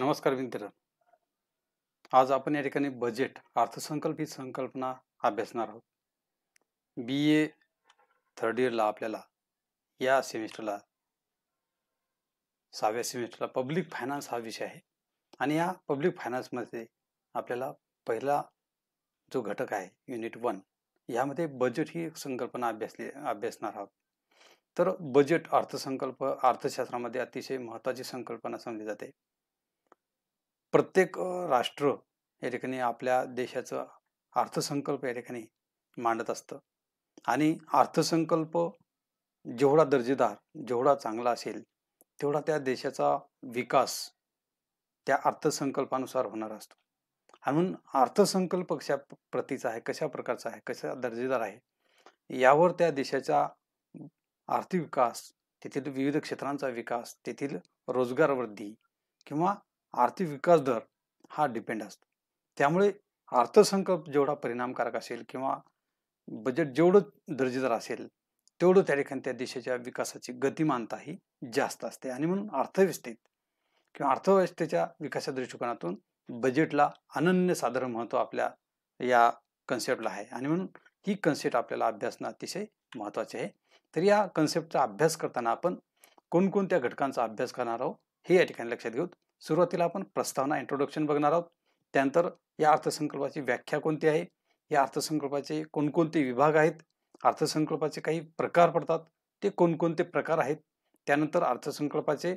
नमस्कार मित्र आज आपण या ठिकाणी बजेट अर्थसंकल्प ही संकल्पना अभ्यासणार आहोत बी ए थर्ड इयरला आपल्याला या सेमिस्टरला सहाव्या सेमिस्टरला पब्लिक फायनान्स हा विषय आहे आणि या पब्लिक फायनान्समध्ये आपल्याला पहिला जो घटक आहे युनिट वन यामध्ये बजेट ही संकल्पना अभ्यासली अभ्यासणार आहोत तर बजेट अर्थसंकल्प अर्थशास्त्रामध्ये अतिशय महत्त्वाची संकल्पना समजली जाते प्रत्येक राष्ट्र या ठिकाणी आपल्या देशाचं अर्थसंकल्प या ठिकाणी मांडत असतं आणि अर्थसंकल्प जेवढा दर्जेदार जेवढा चांगला असेल तेवढा त्या देशाचा विकास त्या अर्थसंकल्पानुसार होणार असतो म्हणून अर्थसंकल्प कशा प्रतीचा आहे कशा प्रकारचा आहे कशा दर्जेदार आहे यावर त्या देशाचा आर्थिक विकास तेथील विविध क्षेत्रांचा विकास तेथील रोजगार वृद्धी किंवा आर्थिक विकास दर हा डिपेंड असतो त्यामुळे अर्थसंकल्प जेवढा परिणामकारक असेल किंवा बजेट जेवढं दर्जेदार असेल तेवढं त्या ठिकाणी त्या देशाच्या विकासाची गतिमानता ही जास्त असते आणि म्हणून अर्थव्यवस्थेत किंवा अर्थव्यवस्थेच्या विकासाच्या दृष्टिकोनातून बजेटला अनन्य साधारण महत्त्व आपल्या या कन्सेप्टला आहे आणि म्हणून ही कन्सेप्ट आपल्याला अभ्यासणं अतिशय महत्त्वाचे आहे तर या कन्सेप्टचा अभ्यास करताना आपण कोणकोणत्या घटकांचा अभ्यास करणार आहोत हे या ठिकाणी लक्षात घेऊ सुरुवातीला आपण प्रस्तावना इंट्रोडक्शन बघणार आहोत त्यानंतर या अर्थसंकल्पाची व्याख्या कोणती आहे या अर्थसंकल्पाचे कोणकोणते विभाग आहेत अर्थसंकल्पाचे काही प्रकार पडतात ते कोणकोणते प्रकार आहेत त्यानंतर अर्थसंकल्पाचे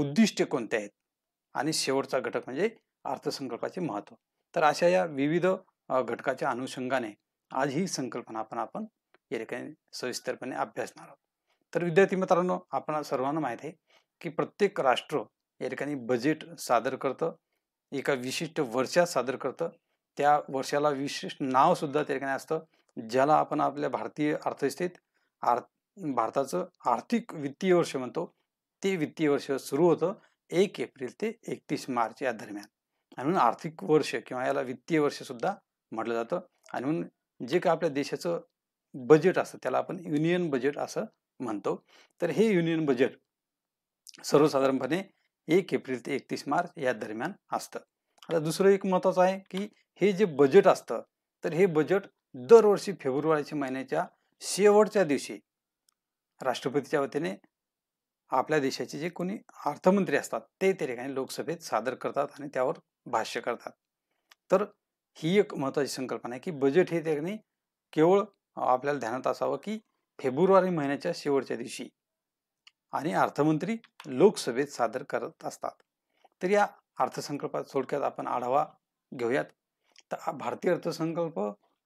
उद्दिष्टे कोणते आहेत आणि शेवटचा घटक म्हणजे अर्थसंकल्पाचे महत्त्व तर अशा या विविध घटकाच्या अनुषंगाने आज ही संकल्पना आपण आपण या ठिकाणी सविस्तरपणे अभ्यासणार आहोत तर विद्यार्थी मित्रांनो आपण सर्वांना माहीत आहे की प्रत्येक राष्ट्र या ठिकाणी बजेट सादर करतं एका विशिष्ट वर्षात सादर करतं त्या वर्षाला विशिष्ट नावसुद्धा त्या ठिकाणी असतं ज्याला आपण आपल्या भारतीय अर्थव्यवस्थेत आर भारताचं आर्थिक वित्तीय वर्ष म्हणतो ते वित्तीय वर्ष सुरू होतं एक एप्रिल ते एकतीस मार्च या दरम्यान म्हणून आर्थिक वर्ष किंवा याला वित्तीय वर्षसुद्धा म्हटलं जातं आणि म्हणून जे काय आपल्या देशाचं बजेट असतं त्याला आपण युनियन बजेट असं म्हणतो तर हे युनियन बजेट सर्वसाधारणपणे एक एप्रिल ते एकतीस मार्च या दरम्यान असतं आता दुसरं एक महत्त्वाचं आहे की हे जे बजेट असतं तर हे बजेट दरवर्षी फेब्रुवारीच्या महिन्याच्या शेवटच्या दिवशी राष्ट्रपतीच्या वतीने आपल्या देशाचे जे कोणी अर्थमंत्री असतात ते त्या ठिकाणी लोकसभेत सादर करतात आणि त्यावर भाष्य करतात तर ही एक महत्त्वाची संकल्पना आहे की बजेट हे त्या ठिकाणी केवळ आपल्याला ध्यानात असावं की फेब्रुवारी महिन्याच्या शेवटच्या दिवशी आणि अर्थमंत्री लोकसभेत सादर करत असतात तर या अर्थसंकल्पात थोडक्यात आपण आढावा घेऊयात तर भारतीय अर्थसंकल्प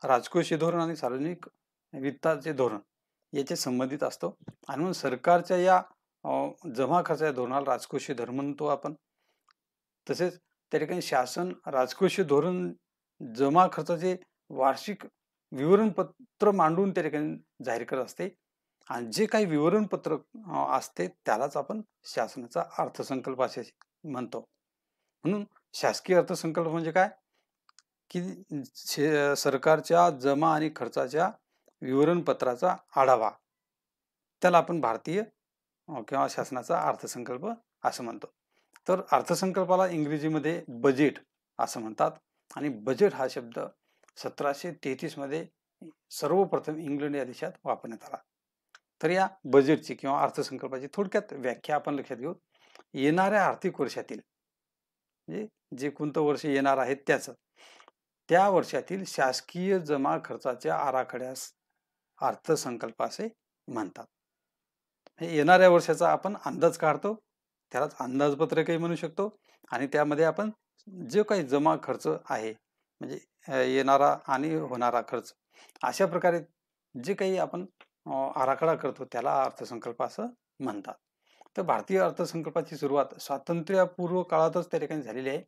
राजकोषीय धोरण आणि सार्वजनिक वित्ताचे धोरण याच्या संबंधित असतो आणि म्हणून सरकारच्या या जमा खर्चाच्या धोरणाला राजकोषीय धर्म म्हणतो आपण तसेच त्या ठिकाणी शासन राजकोषीय धोरण जमा खर्चाचे वार्षिक विवरणपत्र मांडून त्या ठिकाणी जाहीर करत असते आणि जे काही विवरणपत्र असते त्यालाच आपण शासनाचा अर्थसंकल्प असे म्हणतो म्हणून शासकीय अर्थसंकल्प म्हणजे काय की सरकारच्या जमा आणि खर्चाच्या विवरणपत्राचा आढावा त्याला आपण भारतीय किंवा शासनाचा अर्थसंकल्प असं म्हणतो तर अर्थसंकल्पाला इंग्रजीमध्ये बजेट असं म्हणतात आणि बजेट हा शब्द सतराशे तेहतीसमध्ये सर्वप्रथम इंग्लंड या देशात वापरण्यात आला तर या बजेटची किंवा अर्थसंकल्पाची थोडक्यात व्याख्या आपण लक्षात घेऊ येणाऱ्या आर्थिक वर्षातील म्हणजे जे कोणतं वर्ष येणार आहे त्याचं त्या वर्षातील शासकीय जमा खर्चाच्या आराखड्यास अर्थसंकल्प असे म्हणतात येणाऱ्या वर्षाचा आपण अंदाज काढतो त्यालाच अंदाजपत्रकही म्हणू शकतो आणि त्यामध्ये आपण जे काही जमा खर्च आहे म्हणजे येणारा आणि होणारा खर्च अशा प्रकारे जे काही आपण आराखडा करतो त्याला अर्थसंकल्प असं म्हणतात तर भारतीय अर्थसंकल्पाची सुरुवात स्वातंत्र्यपूर्व काळातच त्या ठिकाणी झालेली आहे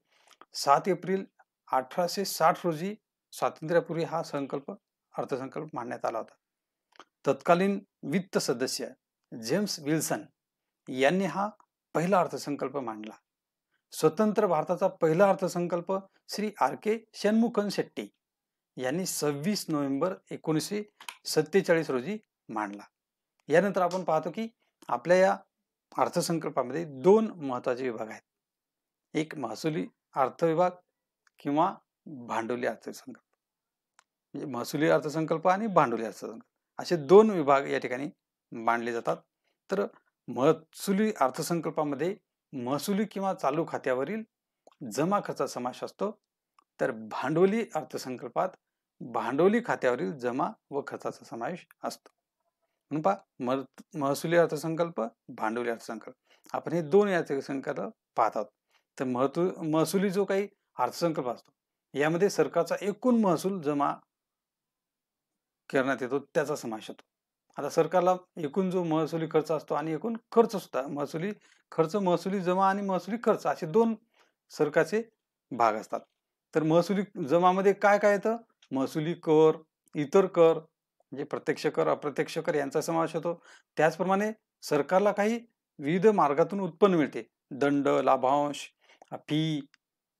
सात एप्रिल अठराशे साठ रोजी स्वातंत्र्यापूर्वी हा संकल्प अर्थसंकल्प मांडण्यात आला होता तत्कालीन वित्त सदस्य जेम्स विल्सन यांनी हा पहिला अर्थसंकल्प मांडला स्वतंत्र भारताचा पहिला अर्थसंकल्प श्री आर के शणमुखन शेट्टी यांनी सव्वीस नोव्हेंबर एकोणीसशे सत्तेचाळीस रोजी मांडला यानंतर आपण पाहतो की आपल्या या अर्थसंकल्पामध्ये दोन महत्वाचे विभाग आहेत एक महसुली अर्थविभाग किंवा भांडवली अर्थसंकल्प म्हणजे महसुली अर्थसंकल्प आणि भांडवली अर्थसंकल्प असे दोन विभाग या ठिकाणी मांडले जातात तर महसुली अर्थसंकल्पामध्ये महसुली किंवा चालू खात्यावरील जमा खर्चा समावेश असतो तर भांडवली अर्थसंकल्पात भांडवली खात्यावरील जमा व खर्चाचा समावेश असतो पहा महसुली अर्थसंकल्प भांडवली अर्थसंकल्प आपण हे दोन अर्थसंकल्प पाहत आहोत तर महत्व महसुली जो काही अर्थसंकल्प असतो यामध्ये सरकारचा एकूण महसूल जमा करण्यात येतो त्याचा समावेश होतो आता सरकारला एकूण जो महसुली खर्च असतो आणि एकूण खर्च सुद्धा महसुली खर्च महसुली जमा आणि महसुली खर्च असे दोन सरकारचे भाग असतात तर महसुली जमामध्ये काय काय येतं महसुली कर इतर कर म्हणजे प्रत्यक्ष कर अप्रत्यक्ष कर यांचा समावेश होतो त्याचप्रमाणे सरकारला काही विविध मार्गातून उत्पन्न मिळते दंड लाभांश फी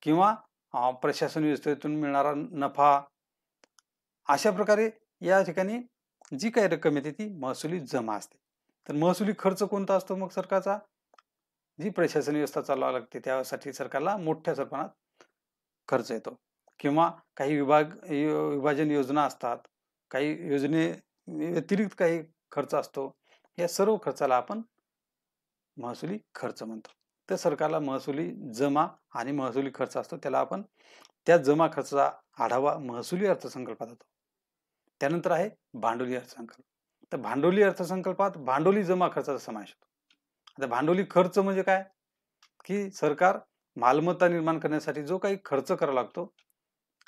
किंवा प्रशासन व्यवस्थेतून मिळणारा नफा अशा प्रकारे या ठिकाणी जी काही रक्कम येते ती महसुली जमा असते तर महसुली खर्च कोणता असतो मग सरकारचा जी प्रशासन व्यवस्था चालवावी लागते त्यासाठी सरकारला मोठ्या प्रमाणात खर्च येतो किंवा काही विभाग विभाजन योजना असतात काही योजने व्यतिरिक्त काही खर्च असतो या सर्व खर्चाला आपण महसुली खर्च म्हणतो तर सरकारला महसुली जमा आणि महसुली खर्च असतो त्याला आपण त्या जमा खर्चाचा आढावा महसुली अर्थसंकल्पात होतो त्यानंतर आहे भांडवली अर्थसंकल्प तर भांडवली अर्थसंकल्पात भांडवली जमा खर्चाचा समावेश होतो आता भांडवली खर्च म्हणजे काय की सरकार मालमत्ता निर्माण करण्यासाठी जो काही खर्च करावा लागतो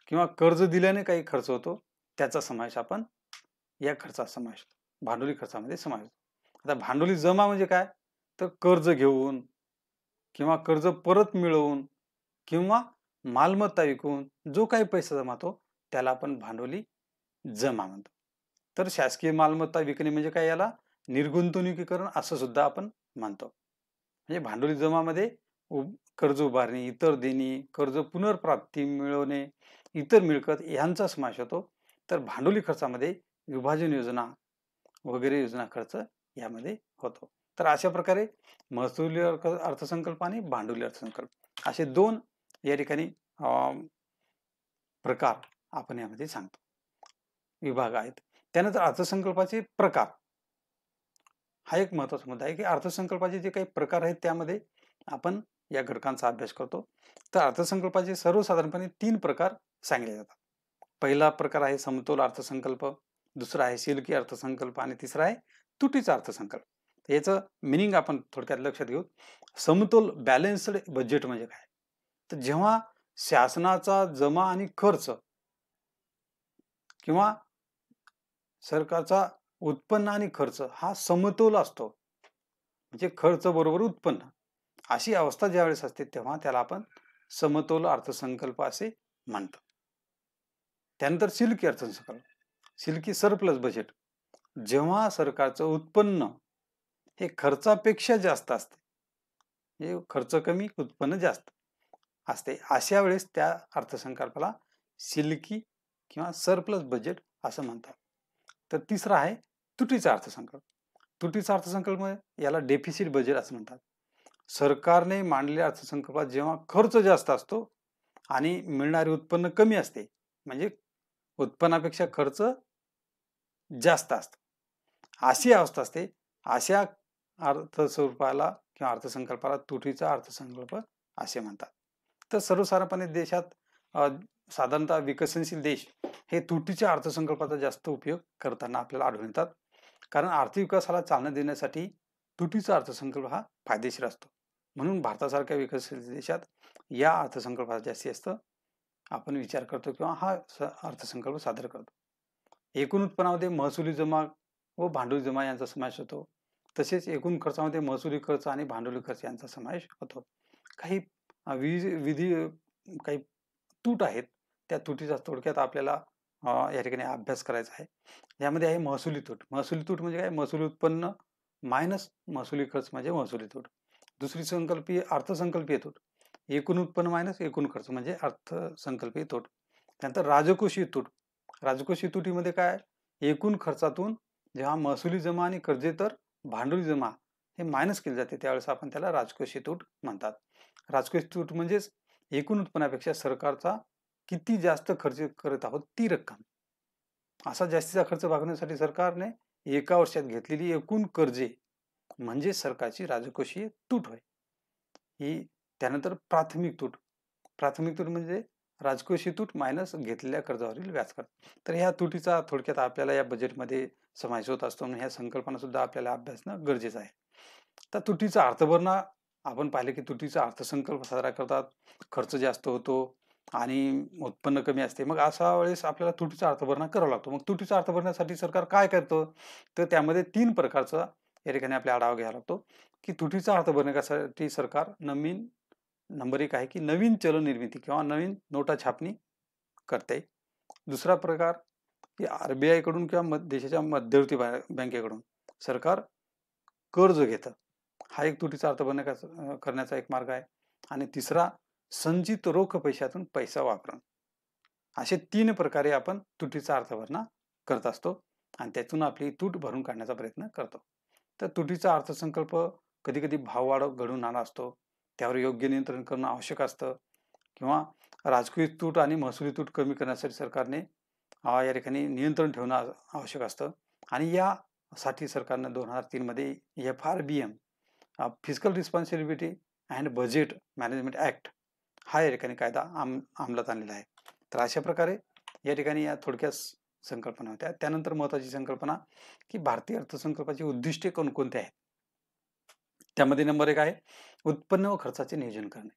किंवा कर्ज दिल्याने काही खर्च होतो त्याचा समावेश आपण या खर्चा समावेश भांडवली खर्चामध्ये समावेश आता भांडवली जमा म्हणजे काय तर कर्ज घेऊन किंवा कर्ज परत मिळवून किंवा मालमत्ता विकून जो काही पैसा जमातो त्याला आपण भांडवली जमा म्हणतो तर शासकीय मालमत्ता विकणे म्हणजे काय याला निर्गुंतवणुकीकरण असं सुद्धा आपण मानतो म्हणजे भांडवली जमामध्ये कर्ज उभारणे इतर देणे कर्ज पुनर्प्राप्ती मिळवणे इतर मिळकत यांचा समावेश होतो तर भांडवली खर्चामध्ये विभाजन योजना वगैरे योजना खर्च यामध्ये होतो तर अशा प्रकारे महसुली अर्थसंकल्प आणि भांडवली अर्थसंकल्प असे दोन या ठिकाणी प्रकार आपण यामध्ये सांगतो विभाग आहेत त्यानंतर अर्थसंकल्पाचे प्रकार हा एक महत्वाचा मुद्दा आहे की अर्थसंकल्पाचे जे काही प्रकार आहेत त्यामध्ये आपण या घटकांचा अभ्यास करतो तर अर्थसंकल्पाचे सर्वसाधारणपणे तीन प्रकार सांगितले जातात पहिला प्रकार आहे समतोल अर्थसंकल्प दुसरा आहे शिल्की अर्थसंकल्प आणि तिसरा आहे तुटीचा अर्थसंकल्प याचं मिनिंग आपण थोडक्यात लक्षात घेऊ समतोल बॅलेन्स्ड बजेट म्हणजे काय तर जेव्हा शासनाचा जमा आणि खर्च किंवा सरकारचा उत्पन्न आणि खर्च हा समतोल असतो म्हणजे खर्च बरोबर उत्पन्न अशी अवस्था ज्यावेळेस असते तेव्हा त्याला आपण समतोल अर्थसंकल्प असे म्हणतो त्यानंतर सिल्की अर्थसंकल्प सिल्की सरप्लस बजेट जेव्हा सरकारचं उत्पन्न हे खर्चापेक्षा जास्त असते हे खर्च कमी उत्पन्न जास्त असते अशा वेळेस त्या अर्थसंकल्पाला सिल्की किंवा सरप्लस बजेट असं म्हणतात तर तिसरा आहे तुटीचा अर्थसंकल्प तुटीचा अर्थसंकल्प म्हणजे याला डेफिसिट बजेट असं म्हणतात सरकारने मांडलेल्या अर्थसंकल्पात जेव्हा खर्च जास्त असतो आणि मिळणारे उत्पन्न कमी असते म्हणजे उत्पन्नापेक्षा खर्च जास्त असत अशी अवस्था असते अशा अर्थस्वरूपाला किंवा अर्थसंकल्पाला तुटीचा अर्थसंकल्प असे म्हणतात तर सर्वसाधारणपणे देशात साधारणतः विकसनशील देश हे तुटीच्या अर्थसंकल्पाचा जास्त उपयोग करताना आपल्याला आढळून येतात कारण आर्थिक विकासाला चालना देण्यासाठी तुटीचा अर्थसंकल्प हा फायदेशीर असतो म्हणून भारतासारख्या विकसनशील देशात या अर्थसंकल्पाचा जास्ती असतं आपण विचार करतो किंवा हा अर्थसंकल्प सादर करतो एकूण उत्पन्नामध्ये महसुली जमा व भांडवली जमा यांचा समावेश होतो तसेच एकूण खर्चामध्ये महसुली खर्च आणि भांडवली खर्च यांचा समावेश होतो काही विधी काही तूट आहेत त्या तुटीचा तोडक्यात आपल्याला या ठिकाणी अभ्यास करायचा आहे यामध्ये आहे महसुली तूट महसुली तूट म्हणजे काय महसुली उत्पन्न मायनस महसुली खर्च म्हणजे महसुली तूट दुसरी संकल्पीय अर्थसंकल्पीय तूट एकूण उत्पन्न मायनस एकूण खर्च म्हणजे अर्थसंकल्पीय तूट त्यानंतर राजकोषीय तूट राजकोषीय तुटीमध्ये काय एकूण खर्चातून जेव्हा महसुली जमा आणि कर्जे तर भांडवली जमा हे मायनस केले जाते त्यावेळेस आपण त्याला राजकोषीय तूट म्हणतात राजकोषीय तूट म्हणजेच एकूण उत्पन्नापेक्षा सरकारचा किती जास्त खर्च करत आहोत ती रक्कम असा जास्तीचा खर्च भागवण्यासाठी सरकारने एका वर्षात घेतलेली एकूण कर्जे म्हणजे सरकारची राजकोषीय तूट होय ही त्यानंतर प्राथमिक तूट प्राथमिक तूट म्हणजे राजकोषीय तूट मायनस घेतलेल्या कर्जावरील व्याज कर तर ह्या तुटीचा थोडक्यात आपल्याला या बजेटमध्ये समावेश होत असतो म्हणून ह्या संकल्पना सुद्धा आपल्याला अभ्यासणं गरजेचं आहे तर तुटीचा अर्थभरणा आपण पाहिले की तुटीचा अर्थसंकल्प साजरा करतात खर्च जास्त होतो आणि उत्पन्न कमी असते मग अशा वेळेस आपल्याला तुटीचा अर्थभरणा करावा लागतो मग तुटीचा भरण्यासाठी सरकार काय करतं तर त्यामध्ये तीन प्रकारचा या ठिकाणी आपल्याला आढावा घ्यावा लागतो की तुटीचा अर्थभरण्यासाठी सरकार नवीन नंबर एक आहे की नवीन चलन निर्मिती किंवा नवीन नोटा छापणी करते दुसरा प्रकार की आर बी आयकडून किंवा देशाच्या मध्यवर्ती बँकेकडून सरकार कर्ज घेतं हा एक तुटीचा अर्थ करण्याचा एक मार्ग आहे आणि तिसरा संचित रोख पैशातून पैसा वापरणं असे तीन प्रकारे आपण तुटीचा अर्थभरणा करत असतो आणि त्यातून आपली तूट भरून काढण्याचा प्रयत्न करतो तर तुटीचा अर्थसंकल्प कधी कधी भाववाढ घडून आला असतो त्यावर योग्य नियंत्रण करणं आवश्यक असतं किंवा राजकीय तूट आणि महसुली तूट कमी करण्यासाठी सरकारने या ठिकाणी नियंत्रण ठेवणं आवश्यक असतं आणि यासाठी सरकारनं दोन हजार तीनमध्ये F R B M physical responsibility and budget management act हा या ठिकाणी कायदा आम अंमलात आणलेला आहे तर अशा प्रकारे या ठिकाणी या थोडक्यात संकल्पना होत्या त्यानंतर महत्त्वाची संकल्पना की भारतीय अर्थसंकल्पाची उद्दिष्टे कोणकोणते आहेत त्यामध्ये नंबर एक आहे उत्पन्न व खर्चाचे नियोजन करणे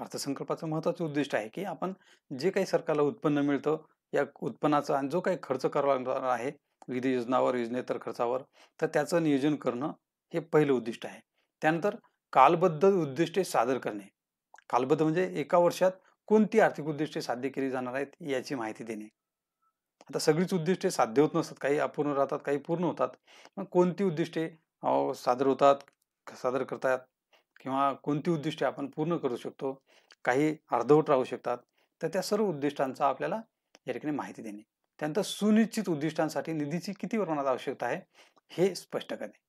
अर्थसंकल्पाचं महत्वाचं उद्दिष्ट आहे की आपण जे काही सरकारला उत्पन्न मिळतं या उत्पन्नाचा आणि जो काही खर्च करावा लागणार आहे विविध योजनावर योजनेतर खर्चावर तर त्याचं नियोजन करणं हे पहिलं उद्दिष्ट आहे त्यानंतर कालबद्ध उद्दिष्टे सादर करणे कालबद्ध म्हणजे एका वर्षात कोणती आर्थिक उद्दिष्टे साध्य केली जाणार आहेत याची माहिती देणे आता सगळीच उद्दिष्टे साध्य होत नसतात काही अपूर्ण राहतात काही पूर्ण होतात मग कोणती उद्दिष्टे सादर होतात सादर करतात किंवा कोणती उद्दिष्टे आपण पूर्ण करू शकतो काही अर्धवट राहू शकतात तर त्या सर्व उद्दिष्टांचा आपल्याला या ठिकाणी माहिती देणे त्यानंतर सुनिश्चित उद्दिष्टांसाठी निधीची किती प्रमाणात आवश्यकता आहे हे स्पष्ट करणे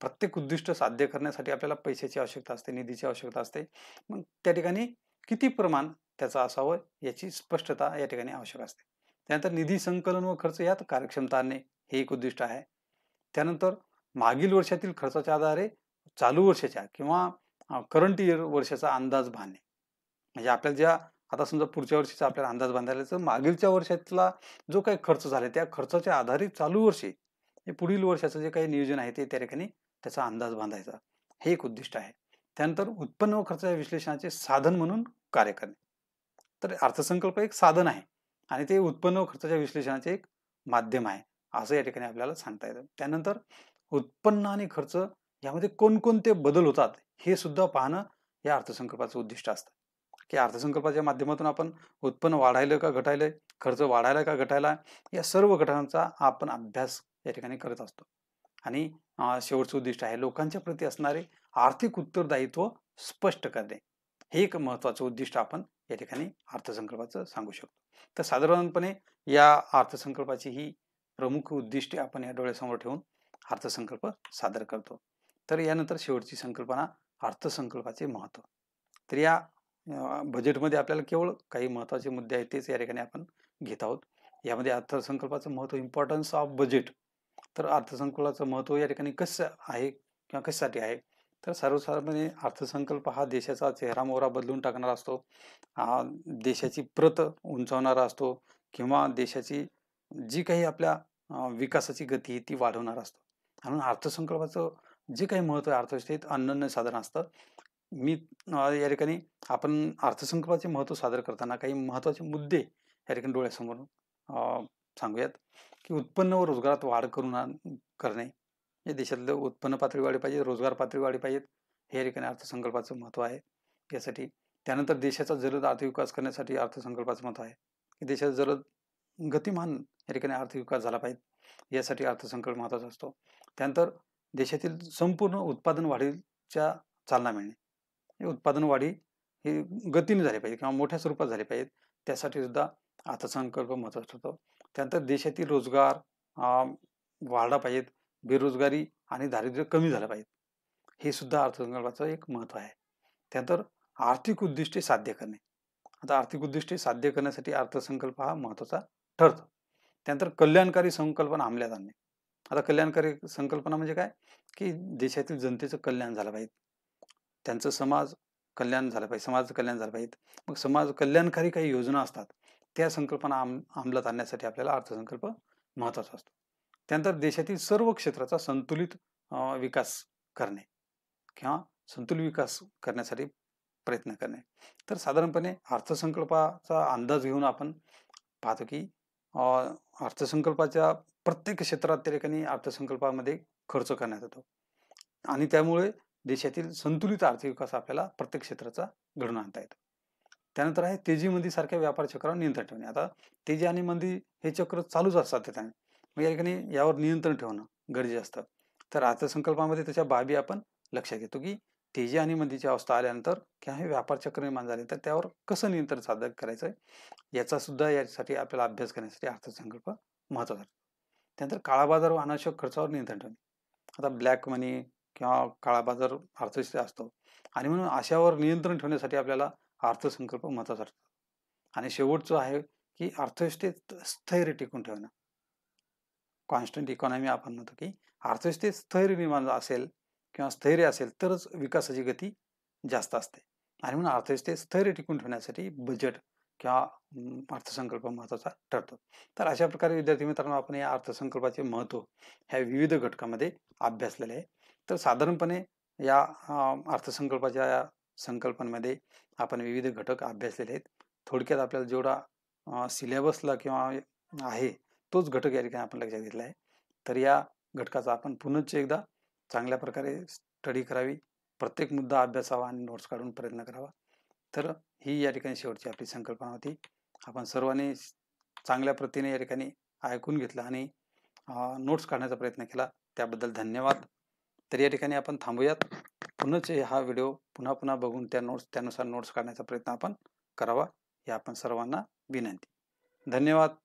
प्रत्येक उद्दिष्ट साध्य करण्यासाठी आपल्याला पैशाची आवश्यकता असते निधीची आवश्यकता असते मग त्या ठिकाणी किती प्रमाण त्याचा असावं याची स्पष्टता या ठिकाणी आवश्यक असते त्यानंतर निधी संकलन व खर्च यात कार्यक्षमता आणणे हे एक उद्दिष्ट आहे त्यानंतर मागील वर्षातील खर्चाच्या आधारे चालू वर्षाच्या किंवा करंट इयर वर्षाचा अंदाज बांधणे म्हणजे आपल्याला ज्या आता समजा पुढच्या वर्षीचा आपल्याला अंदाज बांधायला तर मागीलच्या वर्षातला जो काही खर्च झाला त्या खर्चाच्या आधारे चालू वर्षी पुढील वर्षाचं जे काही नियोजन आहे ते त्या ठिकाणी त्याचा अंदाज बांधायचा हे एक उद्दिष्ट आहे त्यानंतर उत्पन्न व खर्च विश्लेषणाचे साधन म्हणून कार्य करणे तर अर्थसंकल्प एक साधन आहे आणि ते उत्पन्न व खर्चाच्या विश्लेषणाचे एक माध्यम आहे असं या ठिकाणी आपल्याला सांगता येतं त्यानंतर उत्पन्न आणि खर्च यामध्ये कोणकोणते बदल होतात हे सुद्धा पाहणं या अर्थसंकल्पाचं उद्दिष्ट असतं की अर्थसंकल्पाच्या माध्यमातून आपण उत्पन्न वाढायला का घटायला खर्च वाढायला का घटायला या सर्व घटनांचा आपण अभ्यास या ठिकाणी करत असतो आणि शेवटचं उद्दिष्ट आहे लोकांच्या प्रती असणारे आर्थिक उत्तरदायित्व स्पष्ट करणे हे एक महत्त्वाचं उद्दिष्ट आपण या ठिकाणी अर्थसंकल्पाचं सांगू शकतो तर साधारणपणे या अर्थसंकल्पाची ही प्रमुख उद्दिष्टे आपण या डोळ्यासमोर ठेवून अर्थसंकल्प सादर करतो तर यानंतर शेवटची संकल्पना अर्थसंकल्पाचे महत्त्व तर या बजेटमध्ये आपल्याला केवळ काही महत्त्वाचे मुद्दे आहेत तेच या ठिकाणी आपण घेत आहोत यामध्ये अर्थसंकल्पाचं महत्त्व इम्पॉर्टन्स ऑफ बजेट तर अर्थसंकल्पाचं महत्त्व या ठिकाणी कसं आहे किंवा कशासाठी आहे तर सर्वसाधारणपणे अर्थसंकल्प हा देशाचा चेहरा मोहरा बदलून टाकणारा असतो देशाची प्रत उंचावणारा असतो किंवा देशाची जी काही आपल्या विकासाची गती ती वाढवणारा असतो म्हणून अर्थसंकल्पाचं जे काही महत्व आहे अर्थव्यवस्थेत अन्न साधन असतं मी या ठिकाणी आपण अर्थसंकल्पाचे महत्त्व सादर करताना काही महत्त्वाचे मुद्दे या ठिकाणी डोळ्यासमोर सांगूयात की उत्पन्न व रोजगारात वाढ करून करणे हे देशातलं उत्पन्न पातळी वाढी पाहिजे रोजगार पातळी वाढी पाहिजेत हे ठिकाणी अर्थसंकल्पाचं महत्त्व आहे यासाठी त्यानंतर देशाचा जलद विकास करण्यासाठी अर्थसंकल्पाचं महत्त्व आहे की देशाचा जलद गतिमान या ठिकाणी आर्थिक विकास झाला पाहिजे यासाठी अर्थसंकल्प महत्त्वाचा असतो त्यानंतर देशातील संपूर्ण उत्पादन वाढीच्या चालना मिळणे उत्पादन वाढी ही गतीने झाली पाहिजे किंवा मोठ्या स्वरूपात झाली पाहिजे त्यासाठी सुद्धा अर्थसंकल्प महत्त्वाचा ठरतो त्यानंतर देशातील रोजगार वाढला पाहिजेत बेरोजगारी आणि दारिद्र्य कमी झालं पाहिजे हे सुद्धा अर्थसंकल्पाचं एक महत्त्व आहे त्यानंतर आर्थिक उद्दिष्टे साध्य करणे आता आर्थिक उद्दिष्टे साध्य करण्यासाठी अर्थसंकल्प हा महत्त्वाचा ठरतो त्यानंतर कल्याणकारी संकल्पना अंमल्यात आणणे आता कल्याणकारी संकल्पना म्हणजे काय की देशातील जनतेचं कल्याण झालं पाहिजे त्यांचं समाज कल्याण झालं पाहिजे समाज कल्याण झालं पाहिजे मग समाज कल्याणकारी काही योजना असतात त्या संकल्पना आम अंमलात आणण्यासाठी आपल्याला अर्थसंकल्प महत्वाचा असतो त्यानंतर देशातील सर्व क्षेत्राचा संतुलित विकास करणे किंवा संतुलित विकास करण्यासाठी प्रयत्न करणे तर साधारणपणे अर्थसंकल्पाचा अंदाज घेऊन आपण पाहतो की अर्थसंकल्पाच्या प्रत्येक क्षेत्रात त्या ठिकाणी अर्थसंकल्पामध्ये खर्च करण्यात येतो आणि त्यामुळे देशातील संतुलित आर्थिक विकास आपल्याला प्रत्येक क्षेत्राचा घडून आणता येतो त्यानंतर आहे तेजी मंदी सारख्या व्यापार चक्रावर नियंत्रण ठेवणे आता तेजी आणि मंदी हे चक्र चालूच असतात त्याने मग या ठिकाणी यावर नियंत्रण ठेवणं गरजेचं असतं तर अर्थसंकल्पामध्ये त्याच्या बाबी आपण लक्षात घेतो की तेजी आणि मंदीची अवस्था आल्यानंतर किंवा हे व्यापार चक्र निर्माण झाले तर त्यावर कसं नियंत्रण साधक करायचं आहे याचा सुद्धा यासाठी आपल्याला अभ्यास करण्यासाठी अर्थसंकल्प महत्त्वाचा त्यानंतर काळा बाजार व अनावश्यक खर्चावर नियंत्रण ठेवणे आता ब्लॅक मनी किंवा काळा बाजार अर्थशास्त्र असतो आणि म्हणून अशावर नियंत्रण ठेवण्यासाठी आपल्याला अर्थसंकल्प महत्त्वाचा ठरतो आणि शेवटचं आहे की अर्थव्यवस्थेत स्थैर्य टिकून ठेवणं कॉन्स्टंट इकॉनॉमी आपण म्हणतो की अर्थव्यवस्थेत स्थैर्य निर्माण असेल किंवा स्थैर्य असेल तरच विकासाची गती जास्त असते आणि म्हणून अर्थव्यवस्थेत स्थैर्य टिकून ठेवण्यासाठी बजेट किंवा अर्थसंकल्प महत्त्वाचा ठरतो तर अशा प्रकारे विद्यार्थी मित्रांनो आपण या अर्थसंकल्पाचे महत्त्व ह्या विविध घटकामध्ये अभ्यासलेले आहे तर साधारणपणे या अर्थसंकल्पाच्या या संकल्पांमध्ये आपण विविध घटक अभ्यासलेले आहेत थोडक्यात आपल्याला जेवढा सिलेबसला किंवा आहे तोच घटक या ठिकाणी आपण लक्षात घेतला आहे तर या घटकाचा आपण पुनश्च एकदा चांगल्या प्रकारे स्टडी करावी प्रत्येक मुद्दा अभ्यासावा आणि नोट्स काढून प्रयत्न करावा तर ही या ठिकाणी शेवटची आपली संकल्पना होती आपण सर्वांनी चांगल्या प्रतीने या ठिकाणी ऐकून घेतलं आणि नोट्स काढण्याचा प्रयत्न केला त्याबद्दल धन्यवाद तर या ठिकाणी आपण थांबूयात पुनच हा व्हिडिओ पुन्हा पुन्हा बघून त्या नोट्स त्यानुसार नोट्स काढण्याचा प्रयत्न आपण करावा या आपण सर्वांना विनंती धन्यवाद